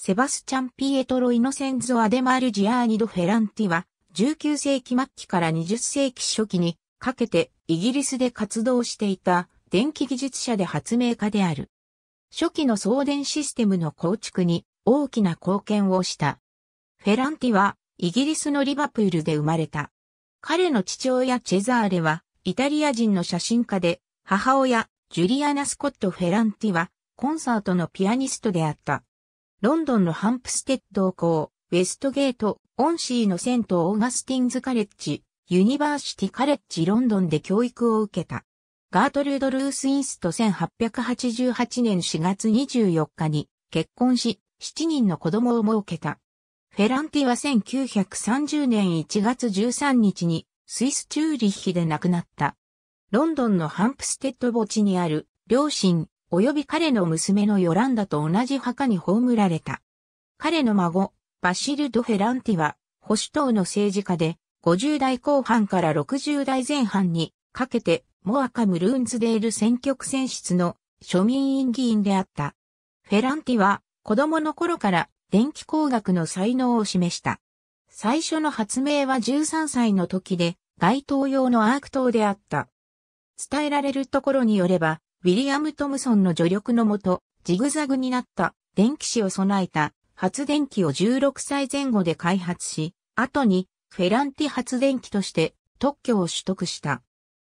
セバスチャン・ピエトロ・イノセンゾ・アデマルジアーニド・フェランティは、19世紀末期から20世紀初期にかけてイギリスで活動していた電気技術者で発明家である。初期の送電システムの構築に大きな貢献をした。フェランティはイギリスのリバプールで生まれた。彼の父親チェザーレはイタリア人の写真家で母親ジュリアナ・スコット・フェランティはコンサートのピアニストであった。ロンドンのハンプステッド校、ウェストゲート、オンシーのセント・オーガスティンズ・カレッジ、ユニバーシティ・カレッジ・ロンドンで教育を受けた。ガートルード・ルース・インスト1888年4月24日に結婚し、7人の子供を設けた。フェランティは1930年1月13日にスイス・チューリッヒで亡くなった。ロンドンのハンプステッド墓地にある両親、及び彼の娘のヨランダと同じ墓に葬られた。彼の孫、バシル・ド・フェランティは、保守党の政治家で、50代後半から60代前半にかけて、モアカム・ルーンズデール選挙区選出の庶民院議員であった。フェランティは、子供の頃から電気工学の才能を示した。最初の発明は13歳の時で、街灯用のアーク灯であった。伝えられるところによれば、ウィリアム・トムソンの助力のもと、ジグザグになった電気紙を備えた発電機を16歳前後で開発し、後にフェランティ発電機として特許を取得した。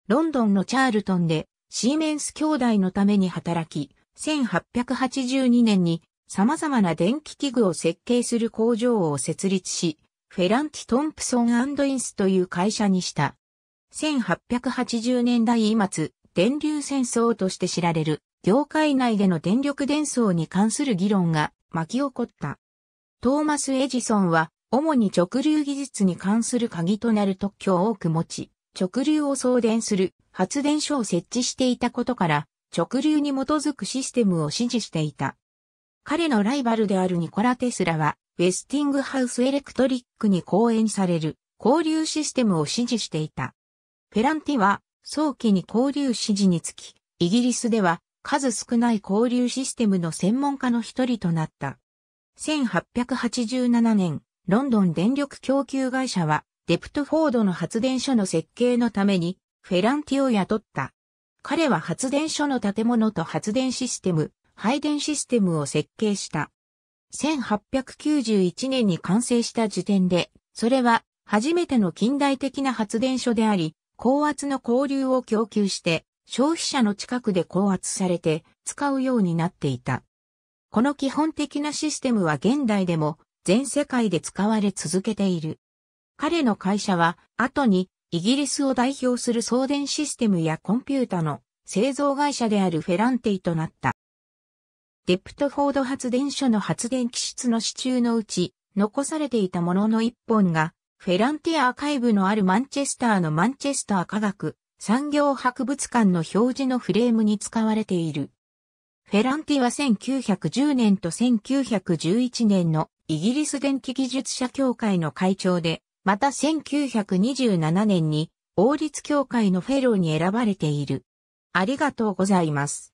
ロンドンのチャールトンでシーメンス兄弟のために働き、1882年に様々な電気器具を設計する工場を設立し、フェランティ・トンプソンインスという会社にした。1880年代末、電流戦争として知られる、業界内での電力伝送に関する議論が巻き起こった。トーマス・エジソンは、主に直流技術に関する鍵となる特許を多く持ち、直流を送電する発電所を設置していたことから、直流に基づくシステムを支持していた。彼のライバルであるニコラ・テスラは、ウェスティングハウス・エレクトリックに講演される交流システムを支持していた。フェランティは、早期に交流支持につき、イギリスでは数少ない交流システムの専門家の一人となった。1887年、ロンドン電力供給会社は、デプトフォードの発電所の設計のために、フェランティを雇った。彼は発電所の建物と発電システム、配電システムを設計した。1891年に完成した時点で、それは初めての近代的な発電所であり、高圧の交流を供給して、消費者の近くで高圧されて使うようになっていた。この基本的なシステムは現代でも全世界で使われ続けている。彼の会社は後にイギリスを代表する送電システムやコンピュータの製造会社であるフェランティとなった。デプトフォード発電所の発電機室の支柱のうち残されていたものの一本がフェランティアアーカイブのあるマンチェスターのマンチェスター科学産業博物館の表示のフレームに使われている。フェランティは1910年と1911年のイギリス電気技術者協会の会長で、また1927年に王立協会のフェローに選ばれている。ありがとうございます。